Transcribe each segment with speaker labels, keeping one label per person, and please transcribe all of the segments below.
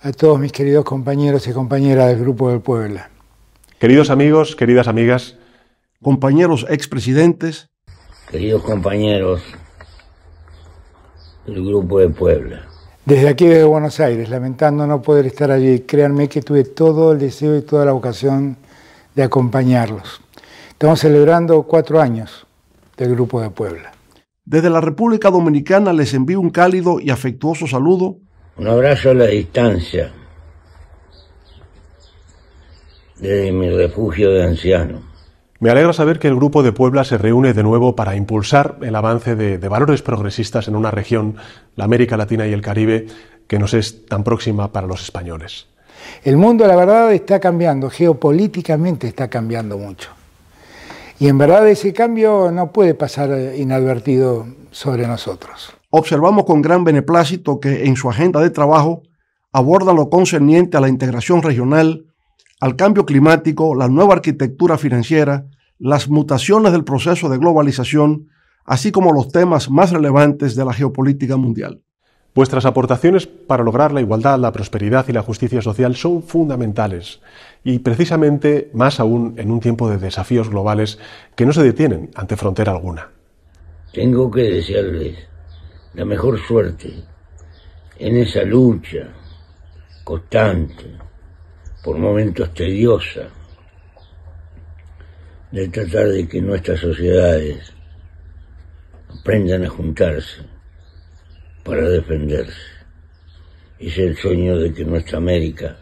Speaker 1: a todos mis queridos compañeros y compañeras del
Speaker 2: Grupo de Puebla.
Speaker 1: Queridos amigos, queridas amigas,
Speaker 2: compañeros expresidentes,
Speaker 1: queridos compañeros del Grupo de
Speaker 3: Puebla.
Speaker 4: Desde aquí, desde Buenos Aires, lamentando no poder estar allí, créanme que tuve todo el deseo y toda la vocación de acompañarlos. Estamos celebrando cuatro años
Speaker 2: del Grupo de Puebla. Desde la República Dominicana les envío un cálido y afectuoso saludo
Speaker 3: un abrazo a la distancia desde mi refugio de anciano.
Speaker 1: Me alegra saber que el Grupo de Puebla se reúne de nuevo para impulsar el avance de, de, valores progresistas en una región, la América Latina y el Caribe, que nos es tan próxima para los españoles.
Speaker 4: El mundo, la verdad, está cambiando, geopolíticamente está cambiando mucho. Y en verdad ese cambio
Speaker 2: no puede pasar eh, inadvertido sobre nosotros. Observamos con gran beneplácito que en su agenda de trabajo aborda lo concerniente a la integración regional, al cambio climático, la nueva arquitectura financiera, las mutaciones del proceso de globalización, así como los temas más relevantes de la geopolítica mundial. Vuestras aportaciones para lograr la igualdad, la prosperidad y la justicia social son fundamentales
Speaker 1: y precisamente más aún en un tiempo de desafíos globales que no se detienen ante frontera alguna.
Speaker 3: Tengo que desearles la mejor suerte en esa lucha constante, por momentos tediosa, de tratar de que nuestras sociedades aprendan a juntarse para defenderse. Es el sueño de que nuestra América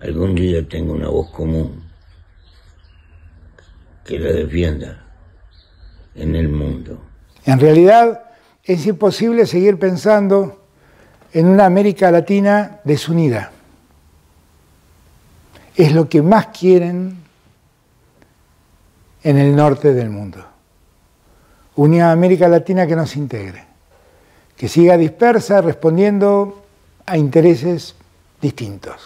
Speaker 3: algún día tenga una voz común que la defienda en el mundo.
Speaker 4: En realidad es imposible seguir pensando en una América Latina desunida. Es lo que más quieren en el norte del mundo. Una América Latina que nos integre, que siga dispersa
Speaker 2: respondiendo a intereses distintos.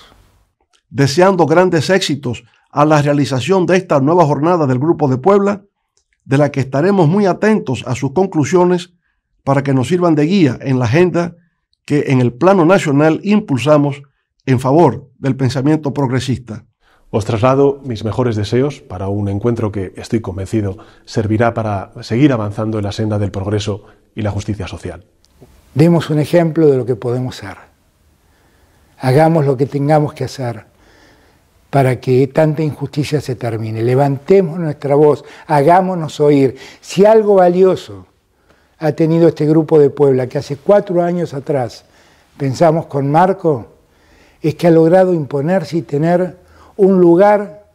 Speaker 2: Deseando grandes éxitos a la realización de esta nueva jornada del Grupo de Puebla, de la que estaremos muy atentos a sus conclusiones para que nos sirvan de guía en la agenda que en el plano nacional impulsamos en favor del pensamiento progresista. Os traslado mis mejores deseos para un encuentro que, estoy convencido, servirá
Speaker 1: para seguir avanzando en la senda del progreso y la justicia social. Demos
Speaker 4: un ejemplo de lo que podemos hacer. Hagamos lo que tengamos que hacer para que tanta injusticia se termine. Levantemos nuestra voz, hagámonos oír. Si algo valioso ha tenido este grupo de Puebla, que hace cuatro años atrás pensamos con Marco, es que ha logrado imponerse y tener un lugar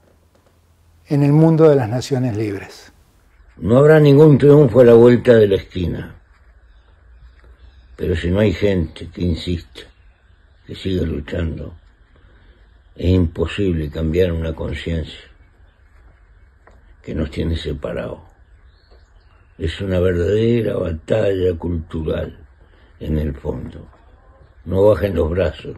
Speaker 4: en el mundo de las naciones libres.
Speaker 3: No habrá ningún triunfo a la vuelta de la esquina, pero si no hay gente que insiste, que sigue luchando, es imposible cambiar una conciencia que nos tiene separados. Es una verdadera batalla cultural en el fondo.
Speaker 1: No bajen los brazos.